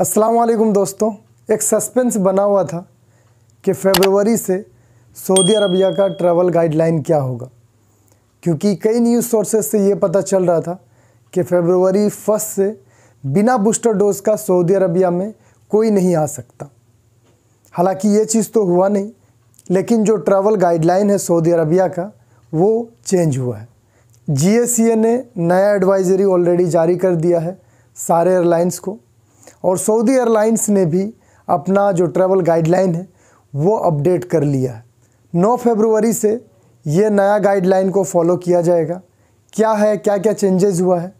असलकुम दोस्तों एक सस्पेंस बना हुआ था कि फेबरवरी से सऊदी अरबिया का ट्रैवल गाइडलाइन क्या होगा क्योंकि कई न्यूज़ सोर्सेज से ये पता चल रहा था कि फेबरवरी फर्स्ट से बिना बूस्टर डोज का सऊदी अरबिया में कोई नहीं आ सकता हालांकि ये चीज़ तो हुआ नहीं लेकिन जो ट्रैवल गाइडलाइन है सऊदी अरबिया का वो चेंज हुआ है जी ने नया एडवाइजरी ऑलरेडी जारी कर दिया है सारे एयरलाइंस को और सऊदी एयरलाइंस ने भी अपना जो ट्रैवल गाइडलाइन है वो अपडेट कर लिया है नौ फरवरी से ये नया गाइडलाइन को फॉलो किया जाएगा क्या है क्या क्या चेंजेस हुआ है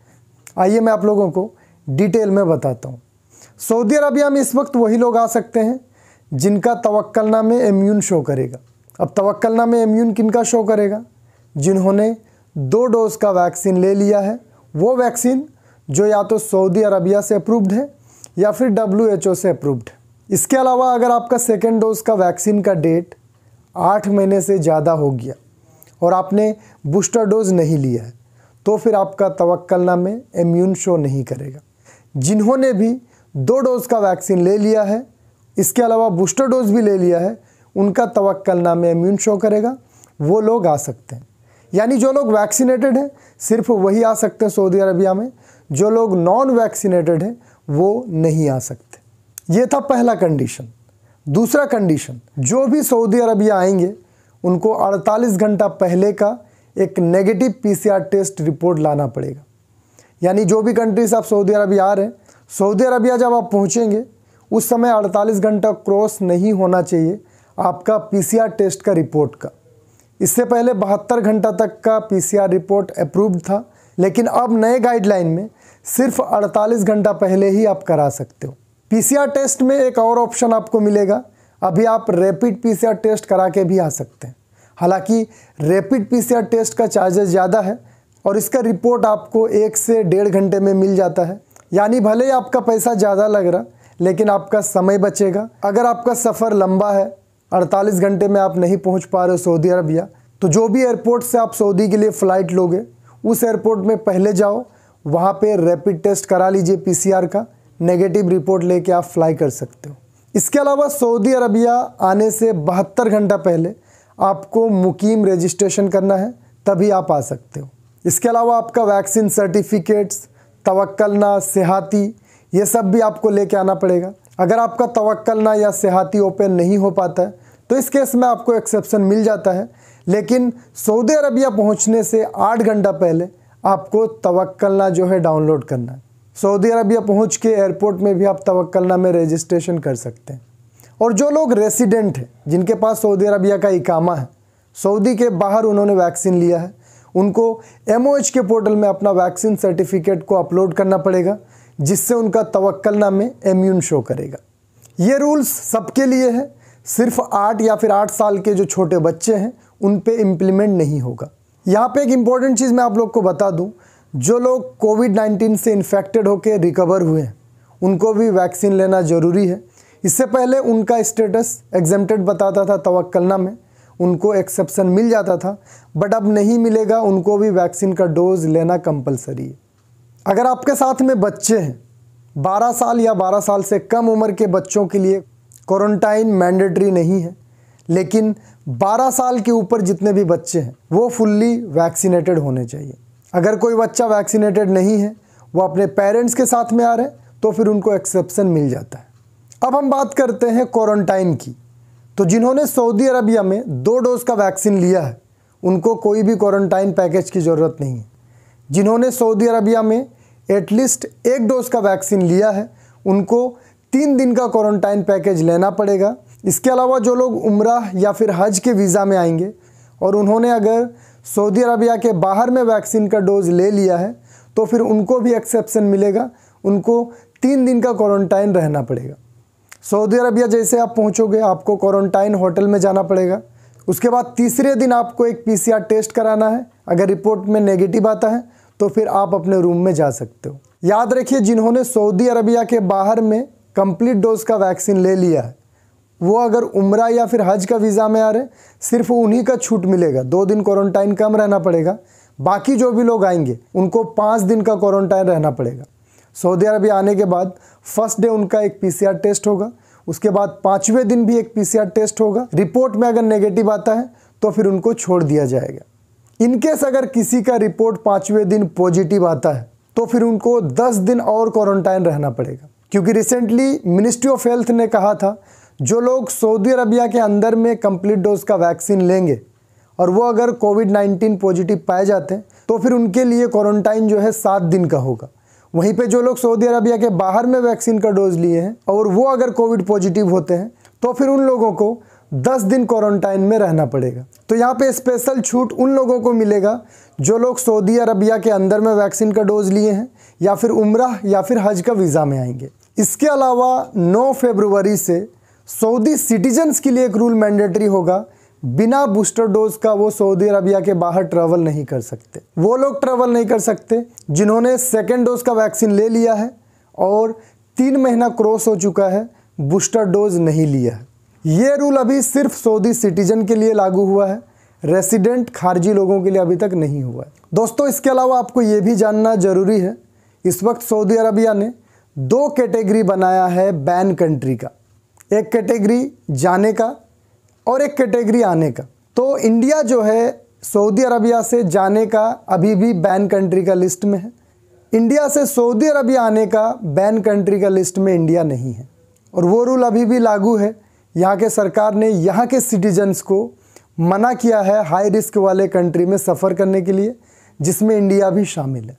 आइए मैं आप लोगों को डिटेल में बताता हूँ सऊदी अरबिया में इस वक्त वही लोग आ सकते हैं जिनका तवक्लना में इम्यून शो करेगा अब तवक्लना में इम्यून किन का शो करेगा जिन्होंने दो डोज का वैक्सीन ले लिया है वो वैक्सीन जो या तो सऊदी अरबिया से अप्रूव्ड है या फिर डब्ल्यू से अप्रूव्ड इसके अलावा अगर आपका सेकेंड डोज का वैक्सीन का डेट आठ महीने से ज़्यादा हो गया और आपने बूस्टर डोज नहीं लिया है तो फिर आपका तवक्लना में इम्यून शो नहीं करेगा जिन्होंने भी दो डोज का वैक्सीन ले लिया है इसके अलावा बूस्टर डोज भी ले लिया है उनका तवक्लना में इम्यून शो करेगा वो लोग आ सकते हैं यानी जो लोग वैक्सीनेटेड हैं सिर्फ वही आ सकते हैं सऊदी अरबिया में जो लोग नॉन वैक्सीनेटेड हैं वो नहीं आ सकते ये था पहला कंडीशन दूसरा कंडीशन जो भी सऊदी अरबिया आएंगे उनको 48 घंटा पहले का एक नेगेटिव पीसीआर टेस्ट रिपोर्ट लाना पड़ेगा यानी जो भी कंट्रीज आप सऊदी अरबिया आ रहे हैं सऊदी अरबिया जब आप पहुँचेंगे उस समय 48 घंटा क्रॉस नहीं होना चाहिए आपका पीसीआर टेस्ट का रिपोर्ट का इससे पहले बहत्तर घंटा तक का पीसीआर रिपोर्ट अप्रूव्ड था लेकिन अब नए गाइडलाइन में सिर्फ 48 घंटा पहले ही आप करा सकते हो पीसीआर टेस्ट में एक और ऑप्शन आपको मिलेगा अभी आप रैपिड पीसीआर टेस्ट करा के भी आ सकते हैं हालांकि रैपिड पीसीआर टेस्ट का चार्जेस ज़्यादा है और इसका रिपोर्ट आपको एक से डेढ़ घंटे में मिल जाता है यानी भले ही आपका पैसा ज़्यादा लग रहा लेकिन आपका समय बचेगा अगर आपका सफ़र लंबा है 48 घंटे में आप नहीं पहुंच पा रहे हो सऊदी अरबिया तो जो भी एयरपोर्ट से आप सऊदी के लिए फ़्लाइट लोगे उस एयरपोर्ट में पहले जाओ वहाँ पे रैपिड टेस्ट करा लीजिए पीसीआर का नेगेटिव रिपोर्ट लेके आप फ्लाई कर सकते हो इसके अलावा सऊदी अरबिया आने से बहत्तर घंटा पहले आपको मुकीम रजिस्ट्रेशन करना है तभी आप आ सकते हो इसके अलावा आपका वैक्सीन सर्टिफिकेट्स तवक्लना सेहाती ये सब भी आपको लेके आना पड़ेगा अगर आपका तवक्लना या सेहाती ओपन नहीं हो पाता है तो इस केस में आपको एक्सेप्शन मिल जाता है लेकिन सऊदी अरबिया पहुंचने से आठ घंटा पहले आपको तवक्लना जो है डाउनलोड करना है सऊदी अरबिया पहुंच के एयरपोर्ट में भी आप तवक्लना में रजिस्ट्रेशन कर सकते हैं और जो लोग रेसिडेंट हैं जिनके पास सऊदी अरबिया का इकामा है सऊदी के बाहर उन्होंने वैक्सीन लिया है उनको एम के पोर्टल में अपना वैक्सीन सर्टिफिकेट को अपलोड करना पड़ेगा जिससे उनका तवक्लना में एम्यून शो करेगा ये रूल्स सबके लिए है सिर्फ आठ या फिर आठ साल के जो छोटे बच्चे हैं उन पर इम्प्लीमेंट नहीं होगा यहाँ पे एक इम्पॉर्टेंट चीज़ मैं आप लोग को बता दूँ जो लोग कोविड नाइन्टीन से इन्फेक्टेड होकर रिकवर हुए हैं उनको भी वैक्सीन लेना ज़रूरी है इससे पहले उनका स्टेटस एग्जेम्प्टेड बताता था तवक्लना में उनको एक्सेप्शन मिल जाता था बट अब नहीं मिलेगा उनको भी वैक्सीन का डोज लेना कंपलसरी है अगर आपके साथ में बच्चे हैं 12 साल या 12 साल से कम उम्र के बच्चों के लिए क्वारंटाइन मैंडेटरी नहीं है लेकिन 12 साल के ऊपर जितने भी बच्चे हैं वो फुल्ली वैक्सीनेटेड होने चाहिए अगर कोई बच्चा वैक्सीनेटेड नहीं है वो अपने पेरेंट्स के साथ में आ रहे हैं तो फिर उनको एक्सेप्शन मिल जाता है अब हम बात करते हैं क्वारंटाइन की तो जिन्होंने सऊदी अरबिया में दो डोज का वैक्सीन लिया है उनको कोई भी क्वारंटाइन पैकेज की ज़रूरत नहीं है जिन्होंने सऊदी अरबिया में एटलीस्ट एक डोज का वैक्सीन लिया है उनको तीन दिन का क्वारंटाइन पैकेज लेना पड़ेगा इसके अलावा जो लोग उम्र या फिर हज के वीज़ा में आएंगे और उन्होंने अगर सऊदी अरबिया के बाहर में वैक्सीन का डोज ले लिया है तो फिर उनको भी एक्सेप्शन मिलेगा उनको तीन दिन का क्वारंटाइन रहना पड़ेगा सऊदी अरबिया जैसे आप पहुंचोगे आपको क्वारंटाइन होटल में जाना पड़ेगा उसके बाद तीसरे दिन आपको एक पीसीआर टेस्ट कराना है अगर रिपोर्ट में नेगेटिव आता है तो फिर आप अपने रूम में जा सकते हो याद रखिए जिन्होंने सऊदी अरबिया के बाहर में कंप्लीट डोज का वैक्सीन ले लिया है वो अगर उम्र या फिर हज का वीज़ा में आ रहे सिर्फ उन्हीं का छूट मिलेगा दो दिन क्वारंटाइन कम रहना पड़ेगा बाकी जो भी लोग आएंगे उनको पाँच दिन का क्वारंटाइन रहना पड़ेगा सऊदी अरबिया आने के बाद फर्स्ट डे उनका एक पीसीआर टेस्ट होगा उसके बाद पाँचवें दिन भी एक पीसीआर टेस्ट होगा रिपोर्ट में अगर नेगेटिव आता है तो फिर उनको छोड़ दिया जाएगा इनकेस अगर किसी का रिपोर्ट पाँचवें दिन पॉजिटिव आता है तो फिर उनको दस दिन और क्वारंटाइन रहना पड़ेगा क्योंकि रिसेंटली मिनिस्ट्री ऑफ हेल्थ ने कहा था जो लोग सऊदी अरबिया के अंदर में कंप्लीट डोज का वैक्सीन लेंगे और वो अगर कोविड 19 पॉजिटिव पाए जाते हैं तो फिर उनके लिए क्वारंटाइन जो है सात दिन का होगा वहीं पे जो लोग सऊदी अरबिया के बाहर में वैक्सीन का डोज लिए हैं और वो अगर कोविड पॉजिटिव होते हैं तो फिर उन लोगों को दस दिन क्वारंटाइन में रहना पड़ेगा तो यहाँ पे स्पेशल छूट उन लोगों को मिलेगा जो लोग सऊदी अरबिया के अंदर में वैक्सीन का डोज लिए हैं या फिर उम्र या फिर हज का वीज़ा में आएंगे इसके अलावा 9 फरवरी से सऊदी सिटीजन्स के लिए एक रूल मैंडेटरी होगा बिना बूस्टर डोज का वो सऊदी अरबिया के बाहर ट्रैवल नहीं कर सकते वो लोग ट्रैवल नहीं कर सकते जिन्होंने सेकेंड डोज का वैक्सीन ले लिया है और तीन महीना क्रॉस हो चुका है बूस्टर डोज नहीं लिया है ये रूल अभी सिर्फ सऊदी सिटीजन के लिए लागू हुआ है रेसिडेंट खारजी लोगों के लिए अभी तक नहीं हुआ है दोस्तों इसके अलावा आपको ये भी जानना ज़रूरी है इस वक्त सऊदी अरबिया ने दो कैटेगरी बनाया है बैन कंट्री का एक कैटेगरी जाने का और एक कैटेगरी आने का तो इंडिया जो है सऊदी अरबिया से जाने का अभी भी बैन कंट्री का लिस्ट में है इंडिया से सऊदी अरबिया आने का बैन कंट्री का लिस्ट में इंडिया नहीं है और वो रूल अभी भी लागू है यहाँ के सरकार ने यहाँ के सिटीजन्स को मना किया है हाई रिस्क वाले कंट्री में सफ़र करने के लिए जिसमें इंडिया भी शामिल है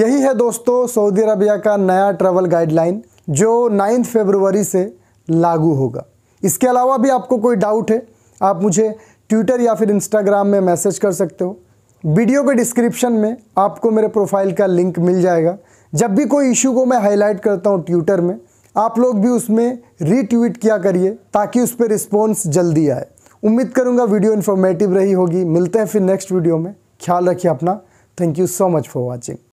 यही है दोस्तों सऊदी अरबिया का नया ट्रैवल गाइडलाइन जो नाइन्थ फेबरवरी से लागू होगा इसके अलावा भी आपको कोई डाउट है आप मुझे ट्विटर या फिर इंस्टाग्राम में मैसेज कर सकते हो वीडियो के डिस्क्रिप्शन में आपको मेरे प्रोफाइल का लिंक मिल जाएगा जब भी कोई इशू को मैं हाईलाइट करता हूँ ट्विटर में आप लोग भी उसमें रीट्वीट किया करिए ताकि उस पर रिस्पॉन्स जल्दी आए उम्मीद करूँगा वीडियो इन्फॉर्मेटिव रही होगी मिलते हैं फिर नेक्स्ट वीडियो में ख्याल रखिए अपना thank you so much for watching